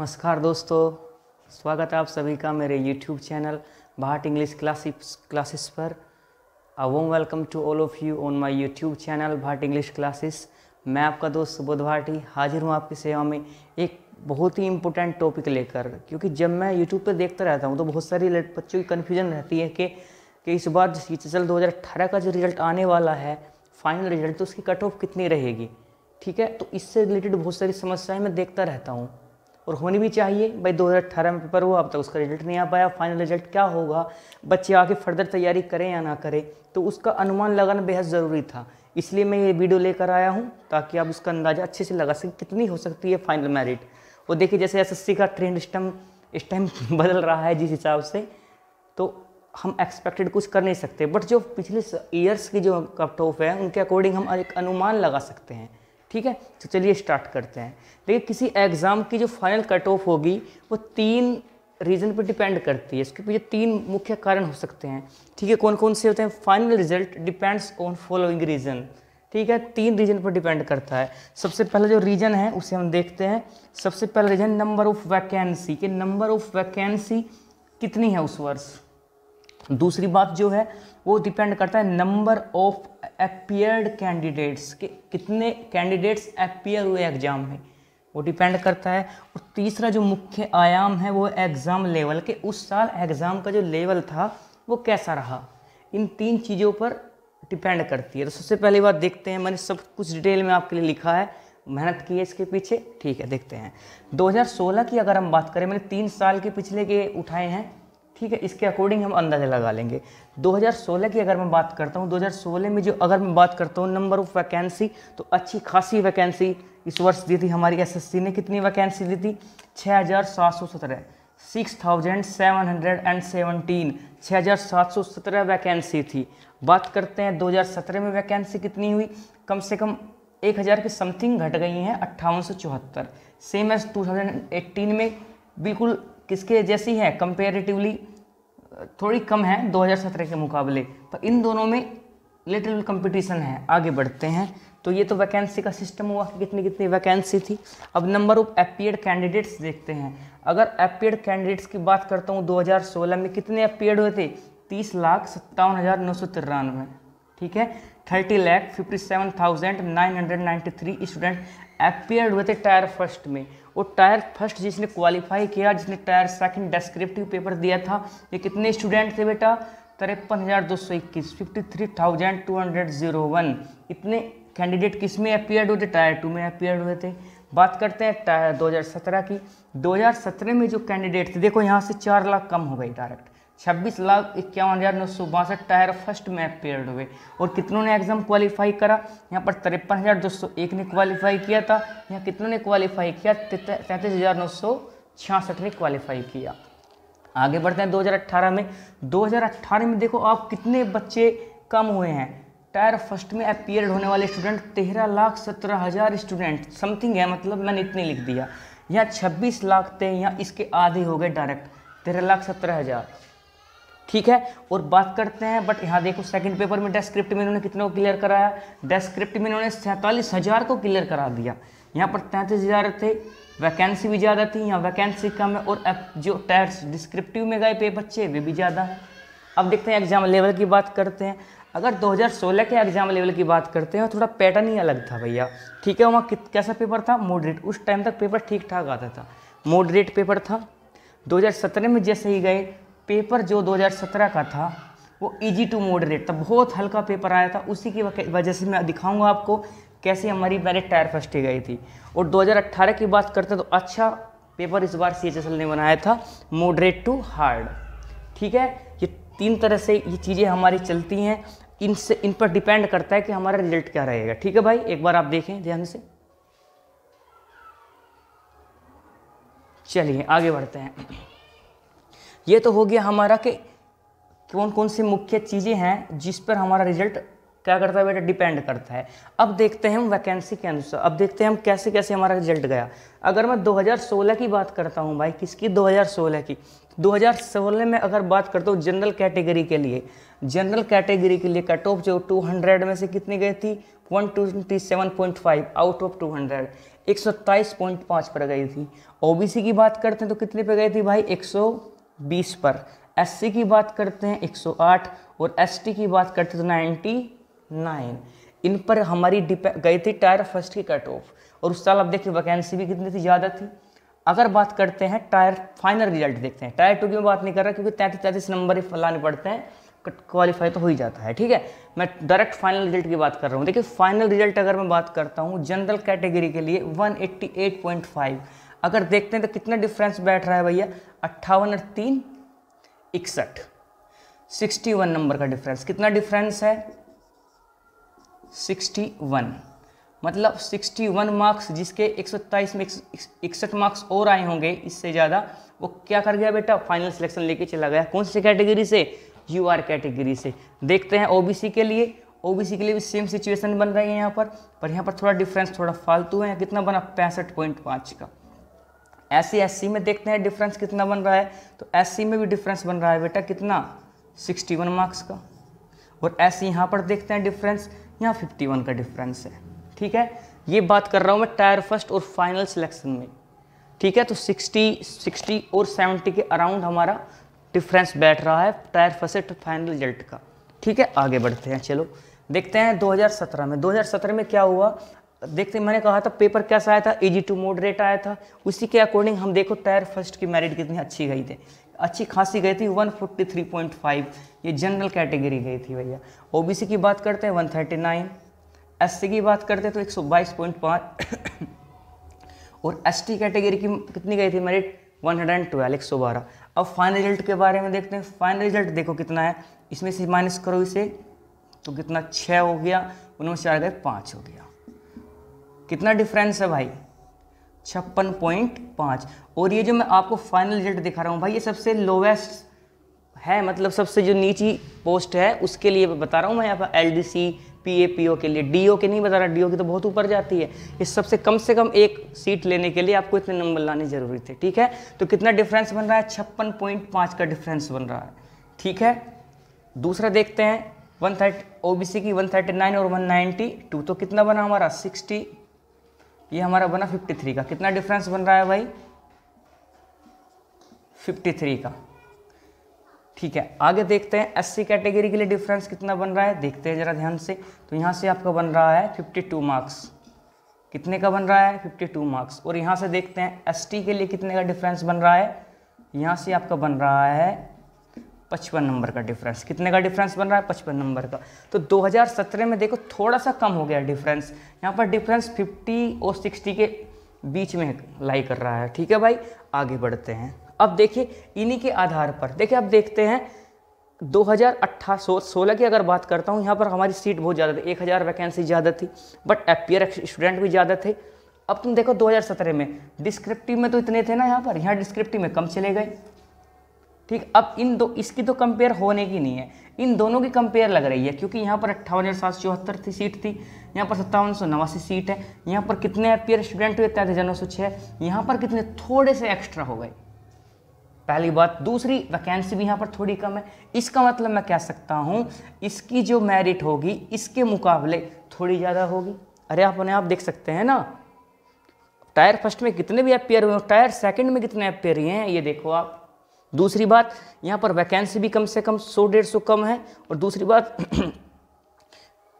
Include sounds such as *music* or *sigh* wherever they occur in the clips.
नमस्कार दोस्तों स्वागत है आप सभी का मेरे YouTube channel Bharat English classes classes पर अ वोम welcome to all of you on my YouTube channel Bharat English classes मैं आपका दोस्त सुबोध भाटी हाजिर हूँ आपकी सेवा में एक बहुत ही इंपॉर्टेंट टॉपिक लेकर क्योंकि जब मैं यूट्यूब पर देखता रहता हूँ तो बहुत सारी बच्चों की कन्फ्यूजन रहती है कि कि इस बार टीचर 2018 का जो रिज़ल्ट आने वाला है फाइनल रिज़ल्ट तो उसकी कट ऑफ कितनी रहेगी ठीक है तो इससे रिलेटेड बहुत सारी समस्याएं मैं देखता रहता हूँ और होनी भी चाहिए भाई 2018 में पेपर हुआ अब तक उसका रिजल्ट नहीं आ पाया फाइनल रिजल्ट क्या होगा बच्चे आके फर्दर तैयारी करें या ना करें तो उसका अनुमान लगाना बेहद ज़रूरी था इसलिए मैं ये वीडियो लेकर आया हूँ ताकि आप उसका अंदाज़ा अच्छे से लगा सकें कितनी हो सकती है फाइनल मेरिट और देखिए जैसे एस का ट्रेंड सिस्टम इस टाइम *laughs* बदल रहा है जिस हिसाब से तो हम एक्सपेक्टेड कुछ कर नहीं सकते बट जो पिछले ईयर्स की जो कट ऑफ है उनके अकॉर्डिंग हम एक अनुमान लगा सकते हैं ठीक है तो चलिए स्टार्ट करते हैं देखिए किसी एग्ज़ाम की जो फाइनल कट ऑफ होगी वो तीन रीज़न पर डिपेंड करती है इसके पीछे तीन मुख्य कारण हो सकते हैं ठीक है कौन कौन से होते हैं final result depends on following reason ठीक है तीन रीजन पर डिपेंड करता है सबसे पहला जो रीजन है उसे हम देखते हैं सबसे पहला रीजन नंबर ऑफ वैकेंसी कि नंबर ऑफ वैकेंसी कितनी है उस वर्ष दूसरी बात जो है वो डिपेंड करता है नंबर ऑफ अपियर्ड कैंडिडेट्स के कितने कैंडिडेट्स अपियर हुए एग्ज़ाम में वो डिपेंड करता है और तीसरा जो मुख्य आयाम है वो एग्ज़ाम लेवल के उस साल एग्ज़ाम का जो लेवल था वो कैसा रहा इन तीन चीज़ों पर डिपेंड करती है तो सबसे पहली बात देखते हैं मैंने सब कुछ डिटेल में आपके लिए लिखा है मेहनत की है इसके पीछे ठीक है देखते हैं 2016 की अगर हम बात करें मैंने तीन साल के पिछले के उठाए हैं ठीक है इसके अकॉर्डिंग हम अंदाज़ा लगा लेंगे 2016 की अगर मैं बात करता हूँ 2016 में जो अगर मैं बात करता हूँ नंबर ऑफ़ वैकेंसी तो अच्छी खासी वैकेंसी इस वर्ष दी थी हमारी एसएससी ने कितनी वैकेंसी दी थी छः हज़ार सात सौ सत्रह six thousand seven hundred and seventeen छः हज़ार सात सौ सत्रह वैकेंसी थी बात करते हैं 2017 में वैकेंसी कितनी हुई कम से कम एक हज़ार की समथिंग घट गई हैं अट्ठावन सौ चौहत्तर सेम एज एट्टीन में बिल्कुल किसके जैसी है कंपेरेटिवली थोड़ी कम है 2017 के मुकाबले पर तो इन दोनों में लिटिल कंपटीशन है आगे बढ़ते हैं तो ये तो वैकेंसी का सिस्टम हुआ कितनी कितनी वैकेंसी थी अब नंबर ऑफ अपियर्ड कैंडिडेट्स देखते हैं अगर अपियर्ड कैंडिडेट्स की बात करता हूँ 2016 में कितने अपियर्ड हुए थे तीस लाख सत्तावन हज़ार नौ सौ तिरानवे ठीक है thirty lakh fifty seven thousand nine hundred ninety three student appear हुए थे टायर फर्स्ट में वो टायर फर्स्ट जिसने क्वालिफाई किया जिसने टायर सेकंड डेस्क्रिप्टिव पेपर दिया था ये कितने स्टूडेंट थे बेटा तिरपन हज़ार दो सौ इक्कीस fifty three thousand two hundred zero one इतने कैंडिडेट किस में अपेयर हुए थे टायर टू में अपेयर हुए थे बात करते हैं टायर सत्रह की सत्रह में जो कैंडिडेट थे देखो यहाँ से चार लाख कम हो गई डायरेक्ट छब्बीस लाख इक्यावन हज़ार नौ सौ बासठ टायर फर्स्ट में पेयर्ड हुए और कितनों ने एग्ज़ाम क्वालिफाई करा यहाँ पर तिरपन हज़ार दो सौ एक ने क्वालिफाई किया था यहाँ कितनों ने क्वालिफाई किया तैंतीस हज़ार नौ सौ छियासठ ने क्वालिफाई किया आगे बढ़ते हैं 2018 में 2018 में देखो आप कितने बच्चे कम हुए हैं टायर फर्स्ट में अपियर्ड होने वाले स्टूडेंट तेरह लाख सत्रह हज़ार स्टूडेंट समथिंग है मतलब मैंने इतने लिख दिया यहाँ छब्बीस लाख थे यहाँ इसके आधे हो गए डायरेक्ट तेरह लाख सत्रह हज़ार ठीक है और बात करते हैं बट यहाँ देखो सेकंड पेपर में डेस्क्रिप्ट में इन्होंने कितने को क्लियर कराया डेस्क्रिप्ट में इन्होंने सैंतालीस हज़ार को क्लियर करा दिया यहाँ पर तैंतीस हज़ार थे वैकेंसी भी ज़्यादा थी यहाँ वैकेंसी कम है और जो टैक्स डिस्क्रिप्टिव में गए पे बच्चे वे भी ज़्यादा है अब देखते हैं एग्ज़ाम लेवल की बात करते हैं अगर 2016 के एग्ज़ाम लेवल की बात करते हैं तो थोड़ा पैटर्न ही अलग था भैया ठीक है वहाँ कैसा पेपर था मॉडरेट उस टाइम तक पेपर ठीक ठाक आता था मॉडरेट पेपर था 2017 में जैसे ही गए पेपर जो 2017 का था वो इजी टू मॉडरेट था बहुत हल्का पेपर आया था उसी की वजह से मैं दिखाऊंगा आपको कैसे हमारी मैरिट टायर फर्स्ट गई थी और 2018 की बात करते तो अच्छा पेपर इस बार सी ने बनाया था मॉडरेट टू हार्ड ठीक है ये तीन तरह से ये चीज़ें हमारी चलती हैं इनसे इन पर डिपेंड करता है कि हमारा रिजल्ट क्या रहेगा ठीक है भाई एक बार आप देखें ध्यान से चलिए आगे बढ़ते हैं ये तो हो गया हमारा कि कौन कौन सी मुख्य चीज़ें हैं जिस पर हमारा रिजल्ट क्या करता है बेटा डिपेंड करता है अब देखते हैं हम वैकेंसी के अनुसार अब देखते हैं हम कैसे कैसे हमारा रिजल्ट गया अगर मैं 2016 की बात करता हूँ भाई किसकी 2016 की 2016 में अगर बात करता हूं जनरल कैटेगरी के लिए जनरल कैटेगरी के लिए कट ऑफ जो 200 में से कितनी गई थी one out of two hundred पर गई थी ओ की बात करते हैं तो कितने पर गई थी भाई एक बीस पर एस की बात करते हैं 108 और एस की बात करते हैं तो 99 इन पर हमारी गई थी टायर फर्स्ट की कट ऑफ और उस साल आप देखिए वैकेंसी भी कितनी थी ज़्यादा थी अगर बात करते हैं टायर फाइनल रिजल्ट देखते हैं टायर टू की मैं बात नहीं कर रहा क्योंकि तैंतीस तैंतीस नंबर ही फलाने पड़ते हैं क्वालिफाई तो हो ही जाता है ठीक है मैं डायरेक्ट फाइनल रिजल्ट की बात कर रहा हूँ देखिए फाइनल रिजल्ट अगर मैं बात करता हूँ जनरल कैटेगरी के लिए वन अगर देखते हैं तो कितना डिफरेंस बैठ रहा है भैया अट्ठावन और तीन इकसठ सिक्सटी वन नंबर का डिफरेंस कितना डिफरेंस है सिक्सटी वन मतलब सिक्सटी वन मार्क्स जिसके एक सौ सत्ताईस में इकसठ मार्क्स और आए होंगे इससे ज़्यादा वो क्या कर गया बेटा फाइनल सिलेक्शन लेके चला गया कौन सी कैटेगरी से यू आर कैटेगरी से देखते हैं ओबीसी के लिए ओबीसी के लिए भी सेम सिचुएशन बन रही है यहाँ पर पर यहाँ पर थोड़ा डिफरेंस थोड़ा फालतू है कितना बना पैंसठ पॉइंट पाँच का एस सी एस सी में देखते हैं डिफरेंस कितना बन रहा है तो एस सी में भी डिफरेंस बन रहा है बेटा कितना 61 मार्क्स का और एस सी यहाँ पर देखते हैं डिफरेंस यहाँ 51 का डिफरेंस है ठीक है ये बात कर रहा हूँ मैं टायर फर्स्ट और फाइनल सिलेक्शन में ठीक है तो 60 60 और 70 के अराउंड हमारा डिफरेंस बैठ रहा है टायर फर्स्ट फाइनल रिजल्ट का ठीक है आगे बढ़ते हैं चलो देखते हैं 2017 में 2017 में क्या हुआ देखते मैंने कहा था पेपर कैसा आया था इजी टू मॉडरेट आया था उसी के अकॉर्डिंग हम देखो टायर फर्स्ट की मेरिट कितनी अच्छी गई थी अच्छी खासी गई थी 143.5 ये जनरल कैटेगरी गई थी भैया ओबीसी की बात करते हैं 139 एससी की बात करते हैं तो 122.5 और एसटी कैटेगरी की कितनी गई थी मेरिट 112 112 अब फाइनल रिजल्ट के बारे में देखते हैं फाइनल रिजल्ट देखो कितना है इसमें से माइनस करो इसे तो कितना छः हो गया उनमें से आ गए पाँच हो गया कितना डिफरेंस है भाई छप्पन पॉइंट पाँच और ये जो मैं आपको फाइनल रिजल्ट दिखा रहा हूँ भाई ये सबसे लोवेस्ट है मतलब सबसे जो नीची पोस्ट है उसके लिए बता रहा हूँ मैं यहाँ पर L D C P A P O के लिए डी ओ के नहीं बता रहा डी ओ की तो बहुत ऊपर जाती है ये सबसे कम से कम एक सीट लेने के लिए आपको इतने नंबर लाने ज़रूरी थे ठीक है तो कितना डिफरेंस बन रहा है छप्पन पॉइंट पाँच का डिफरेंस बन रहा है ठीक है दूसरा देखते हैं one thirty O B C की वन थर्टी नाइन और वन नाइन्टी टू तो कितना बना हमारा सिक्सटी ये हमारा बना 53 का कितना डिफरेंस बन रहा है भाई 53 का ठीक है आगे देखते हैं एससी कैटेगरी के लिए डिफरेंस कितना बन रहा है देखते हैं जरा ध्यान से तो यहाँ से आपका बन रहा है 52 मार्क्स कितने का बन रहा है 52 मार्क्स और यहाँ से देखते हैं एसटी के लिए कितने का डिफरेंस बन रहा है यहाँ से आपका बन रहा है पचपन नंबर का डिफरेंस कितने का डिफरेंस बन रहा है पचपन नंबर का तो 2017 में देखो थोड़ा सा कम हो गया डिफरेंस यहाँ पर डिफरेंस 50 और 60 के बीच में लाई कर रहा है ठीक है भाई आगे बढ़ते हैं अब देखिए इन्हीं के आधार पर देखिए अब देखते हैं 2018 सोलह की अगर बात करता हूँ यहाँ पर हमारी सीट बहुत ज़्यादा थी एक हज़ार वैकेंसी ज़्यादा थी बट अपियर स्टूडेंट भी ज़्यादा थे अब तुम देखो 2017 में डिस्क्रिप्टिव में तो इतने थे ना यहाँ पर यहाँ डिस्क्रिप्टिव में कम चले गए ठीक अब इन दो इसकी तो कंपेयर होने की नहीं है इन दोनों की कंपेयर लग रही है क्योंकि यहाँ पर अट्ठावन हजार थी सीट थी यहाँ पर सत्तावन सौ नवासी सीट है यहाँ पर कितने अपियर स्टूडेंट हुए तैयार हजार नौ सौ छः यहाँ पर कितने थोड़े से एक्स्ट्रा हो गए पहली बात दूसरी वैकेंसी भी यहाँ पर थोड़ी कम है इसका मतलब मैं कह सकता हूँ इसकी जो मेरिट होगी इसके मुकाबले थोड़ी ज़्यादा होगी अरे आप उन्हें आप देख सकते हैं ना टायर फर्स्ट में कितने भी अपेयर हुए टायर सेकंड में कितने अपेयर हुए हैं ये देखो आप दूसरी बात यहाँ पर वैकेंसी भी कम से कम सौ डेढ़ सौ कम है और दूसरी बात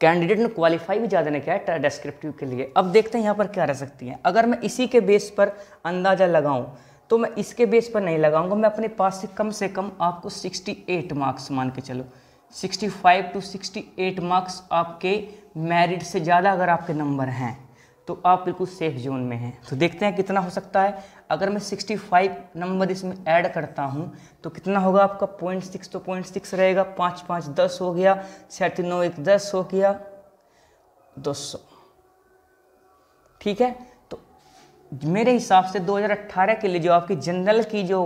कैंडिडेट ने क्वालिफाई भी ज़्यादा नहीं किया है डिस्क्रिप्टिव के लिए अब देखते हैं यहाँ पर क्या रह सकती हैं अगर मैं इसी के बेस पर अंदाज़ा लगाऊँ तो मैं इसके बेस पर नहीं लगाऊंगा मैं अपने पास से कम से कम आपको 68 मार्क्स मान के चलो 65 टू 68 मार्क्स आपके मैरिट से ज़्यादा अगर आपके नंबर हैं तो आप बिल्कुल सेफ जोन में हैं तो देखते हैं कितना हो सकता है अगर मैं 65 नंबर इसमें ऐड करता हूं तो कितना होगा आपका पॉइंट सिक्स तो पॉइंट सिक्स रहेगा पाँच पाँच दस हो गया छः नौ एक दस हो गया दो सौ ठीक है तो मेरे हिसाब से 2018 के लिए जो आपकी जनरल की जो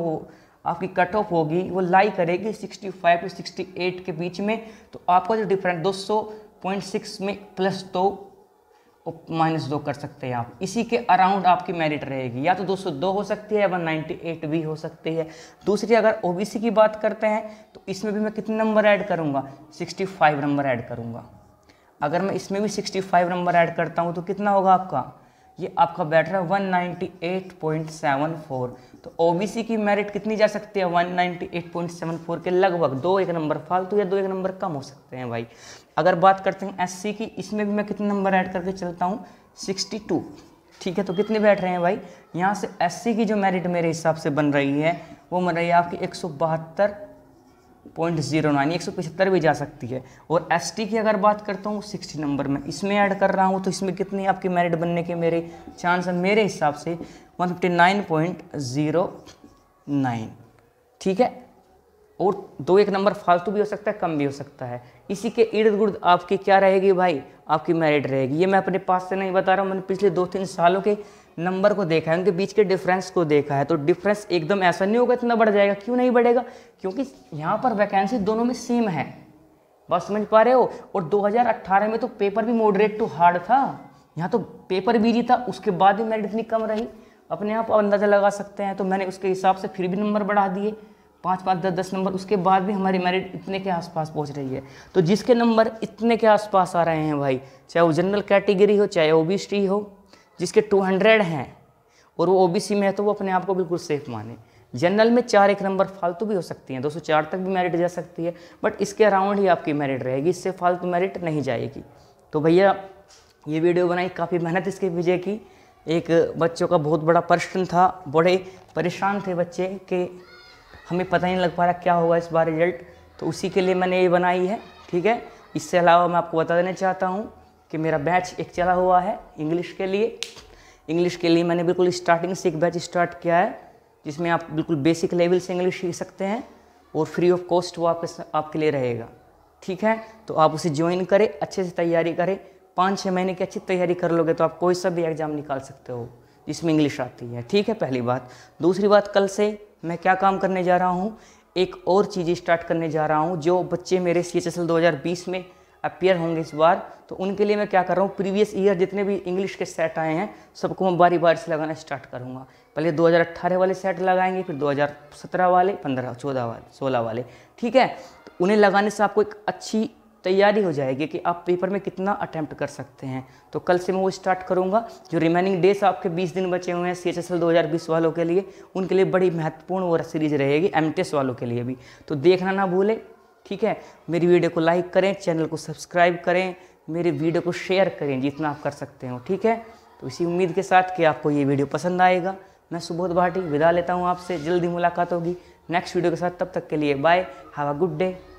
आपकी कट ऑफ होगी वो लाई करेगी 65 टू 68 के बीच में तो आपका जो डिफरेंट दो सिक्स में प्लस तो माइनस दो कर सकते हैं आप इसी के अराउंड आपकी मेरिट रहेगी या तो 202 हो सकती है या 198 भी हो सकती है दूसरी अगर ओबीसी की बात करते हैं तो इसमें भी मैं कितने नंबर ऐड करूँगा 65 नंबर ऐड करूँगा अगर मैं इसमें भी 65 नंबर ऐड करता हूँ तो कितना होगा आपका ये आपका बैठ रहा है 198.74 तो ओबीसी की मेरिट कितनी जा सकती है 198.74 के लगभग दो एक नंबर फालतू या दो एक नंबर कम हो सकते हैं भाई अगर बात करते हैं एससी की इसमें भी मैं कितने नंबर ऐड करके चलता हूँ 62 ठीक है तो कितने बैठ रहे हैं भाई यहाँ से एससी की जो मेरिट मेरे हिसाब से बन रही है वो बन रही है आपकी एक पॉइंट जीरो नाइन एक सौ पचहत्तर भी जा सकती है और एस टी की अगर बात करता हूँ सिक्सटी नंबर में इसमें ऐड कर रहा हूँ तो इसमें कितनी आपकी मेरिट बनने के मेरे चांस है मेरे हिसाब से one fifty nine point zero nine ठीक है और दो एक नंबर फालतू भी हो सकता है कम भी हो सकता है इसी के इर्द गुर्द आपकी क्या रहेगी भाई आपकी मेरिट रहेगी ये मैं अपने पास से नहीं बता रहा हूँ मैंने पिछले दो तीन सालों के नंबर को देखा है उनके बीच के डिफरेंस को देखा है तो डिफरेंस एकदम ऐसा नहीं होगा इतना बढ़ जाएगा क्यों नहीं बढ़ेगा क्योंकि यहाँ पर वैकेंसी दोनों में सेम है बस समझ पा रहे हो और 2018 में तो पेपर भी मॉडरेट टू हार्ड था यहाँ तो पेपर भी जी था उसके बाद भी मेरिट इतनी कम रही अपने आप अंदाज़ा लगा सकते हैं तो मैंने उसके हिसाब से फिर भी नंबर बढ़ा दिए पाँच पाँच दस दस नंबर उसके बाद भी हमारी मेरिट इतने के आसपास पहुंच रही है तो जिसके नंबर इतने के आसपास आ रहे हैं भाई चाहे वो जनरल कैटेगरी हो चाहे ओ हो जिसके 200 हैं और वो ओबीसी में है तो वो अपने आप को बिल्कुल सेफ माने जनरल में चार एक नंबर फालतू भी हो सकती हैं 204 तक भी मेरिट जा सकती है बट इसके अराउंड ही आपकी मेरिट रहेगी इससे फालतू मेरिट नहीं जाएगी तो भैया ये वीडियो बनाई काफ़ी मेहनत इसके विजय की एक बच्चों का बहुत बड़ा प्रश्न था बड़े परेशान थे बच्चे कि हमें पता ही नहीं लग पा रहा क्या होगा इस बार रिजल्ट तो उसी के लिए मैंने ये बनाई है ठीक है इससे अलावा मैं आपको बता देना चाहता हूँ कि मेरा बैच एक चला हुआ है इंग्लिश के लिए इंग्लिश के लिए मैंने बिल्कुल स्टार्टिंग से एक बैच स्टार्ट किया है जिसमें आप बिल्कुल बेसिक लेवल से इंग्लिश सीख सकते हैं और फ्री ऑफ कॉस्ट वो आपके आपके लिए रहेगा ठीक है तो आप उसे ज्वाइन करें अच्छे से तैयारी करें पाँच छः महीने की अच्छी तैयारी कर लोगे तो आप कोई सा भी एग्ज़ाम निकाल सकते हो जिसमें इंग्लिश आती है ठीक है पहली बात दूसरी बात कल से मैं क्या काम करने जा रहा हूँ एक और चीज़ स्टार्ट करने जा रहा हूँ जो बच्चे मेरे सी एच एस एल दो हज़ार बीस में अपियर होंगे इस बार तो उनके लिए मैं क्या कर रहा हूँ प्रीवियस ईयर जितने भी इंग्लिश के सेट आए हैं सबको मैं बारी बारी से लगाना स्टार्ट करूँगा पहले 2018 वाले सेट लगाएंगे फिर 2017 वाले 15 14 वाले 16 वाले ठीक है तो उन्हें लगाने से आपको एक अच्छी तैयारी हो जाएगी कि आप पेपर में कितना अटैम्प्ट कर सकते हैं तो कल से मैं वो स्टार्ट करूँगा जो रिमेनिंग डेज आपके 20 दिन बचे हुए हैं सी एच एस एल दो वालों के लिए उनके लिए बड़ी महत्वपूर्ण वो सीरीज रहेगी एम वालों के लिए भी तो देखना ना भूले ठीक है मेरी वीडियो को लाइक करें चैनल को सब्सक्राइब करें मेरे वीडियो को शेयर करें जितना आप कर सकते हो ठीक है तो इसी उम्मीद के साथ कि आपको ये वीडियो पसंद आएगा मैं सुबोध भाटी विदा लेता हूँ आपसे जल्दी मुलाकात होगी नेक्स्ट वीडियो के साथ तब तक के लिए bye have a good day